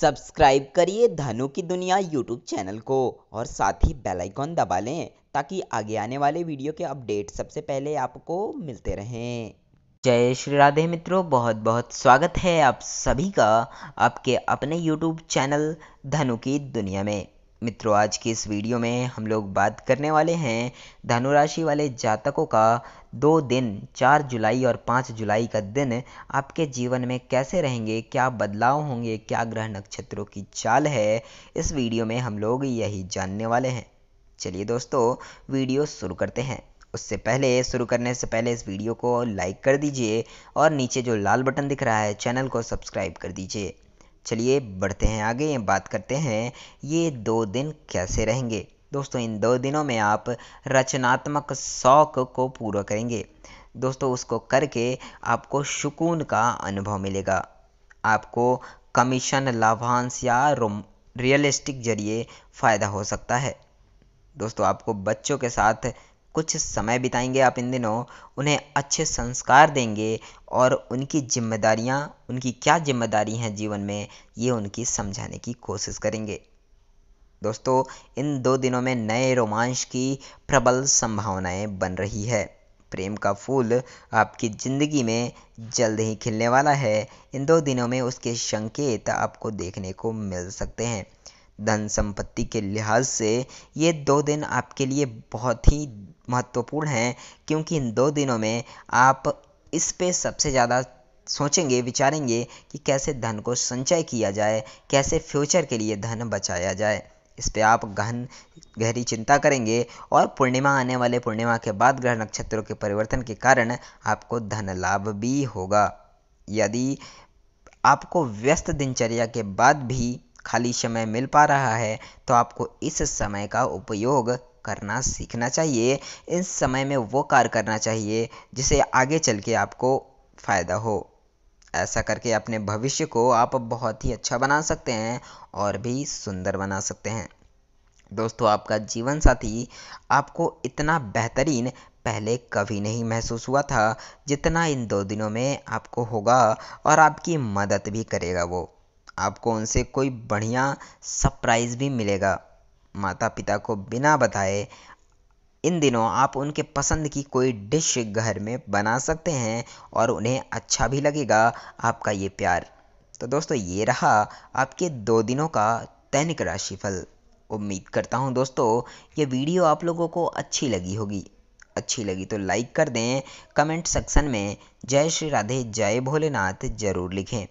subscribe करिए धनु की दुनिया यूट्यूब चैनल को और साथ ही बेल आइकॉन दबा लें ताकि आगे आने वाले वीडियो के अपडेट सबसे पहले आपको मिलते रहें जय श्री राधे मित्रों बहुत बहुत स्वागत है आप सभी का आपके अपने यूट्यूब चैनल धनु की दुनिया में मित्रों आज की इस वीडियो में हम लोग बात करने वाले हैं धनुराशि वाले जातकों का दो दिन चार जुलाई और पाँच जुलाई का दिन आपके जीवन में कैसे रहेंगे क्या बदलाव होंगे क्या ग्रह नक्षत्रों की चाल है इस वीडियो में हम लोग यही जानने वाले हैं चलिए दोस्तों वीडियो शुरू करते हैं उससे पहले शुरू करने से पहले इस वीडियो को लाइक कर दीजिए और नीचे जो लाल बटन दिख रहा है चैनल को सब्सक्राइब कर दीजिए चलिए बढ़ते हैं आगे बात करते हैं ये दो दिन कैसे रहेंगे दोस्तों इन दो दिनों में आप रचनात्मक शौक को पूरा करेंगे दोस्तों उसको करके आपको सुकून का अनुभव मिलेगा आपको कमीशन लाभांश या रियलिस्टिक जरिए फ़ायदा हो सकता है दोस्तों आपको बच्चों के साथ कुछ समय बिताएंगे आप इन दिनों उन्हें अच्छे संस्कार देंगे और उनकी जिम्मेदारियाँ उनकी क्या जिम्मेदारी हैं जीवन में ये उनकी समझाने की कोशिश करेंगे दोस्तों इन दो दिनों में नए रोमांच की प्रबल संभावनाएं बन रही है प्रेम का फूल आपकी ज़िंदगी में जल्द ही खिलने वाला है इन दो दिनों में उसके संकेत आपको देखने को मिल सकते हैं धन संपत्ति के लिहाज से ये दो दिन आपके लिए बहुत ही महत्वपूर्ण हैं क्योंकि इन दो दिनों में आप इस पे सबसे ज़्यादा सोचेंगे विचारेंगे कि कैसे धन को संचय किया जाए कैसे फ्यूचर के लिए धन बचाया जाए इस पर आप गहन गहरी चिंता करेंगे और पूर्णिमा आने वाले पूर्णिमा के बाद ग्रह नक्षत्रों के परिवर्तन के कारण आपको धन लाभ भी होगा यदि आपको व्यस्त दिनचर्या के बाद भी खाली समय मिल पा रहा है तो आपको इस समय का उपयोग करना सीखना चाहिए इस समय में वो कार्य करना चाहिए जिसे आगे चल के आपको फ़ायदा हो ऐसा करके अपने भविष्य को आप बहुत ही अच्छा बना सकते हैं और भी सुंदर बना सकते हैं दोस्तों आपका जीवन साथी आपको इतना बेहतरीन पहले कभी नहीं महसूस हुआ था जितना इन दो दिनों में आपको होगा और आपकी मदद भी करेगा वो आपको उनसे कोई बढ़िया सरप्राइज़ भी मिलेगा माता पिता को बिना बताए इन दिनों आप उनके पसंद की कोई डिश घर में बना सकते हैं और उन्हें अच्छा भी लगेगा आपका ये प्यार तो दोस्तों ये रहा आपके दो दिनों का दैनिक राशिफल उम्मीद करता हूँ दोस्तों ये वीडियो आप लोगों को अच्छी लगी होगी अच्छी लगी तो लाइक कर दें कमेंट सेक्शन में जय श्री राधे जय भोलेनाथ ज़रूर लिखें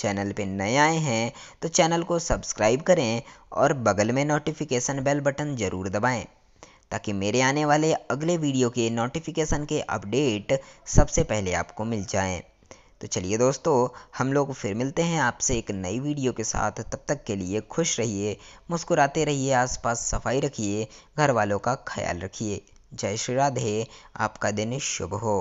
चैनल पे नए आए हैं तो चैनल को सब्सक्राइब करें और बगल में नोटिफिकेशन बेल बटन ज़रूर दबाएं ताकि मेरे आने वाले अगले वीडियो के नोटिफिकेशन के अपडेट सबसे पहले आपको मिल जाएं तो चलिए दोस्तों हम लोग फिर मिलते हैं आपसे एक नई वीडियो के साथ तब तक के लिए खुश रहिए मुस्कुराते रहिए आसपास सफाई रखिए घर वालों का ख्याल रखिए जय श्री राधे आपका दिन शुभ हो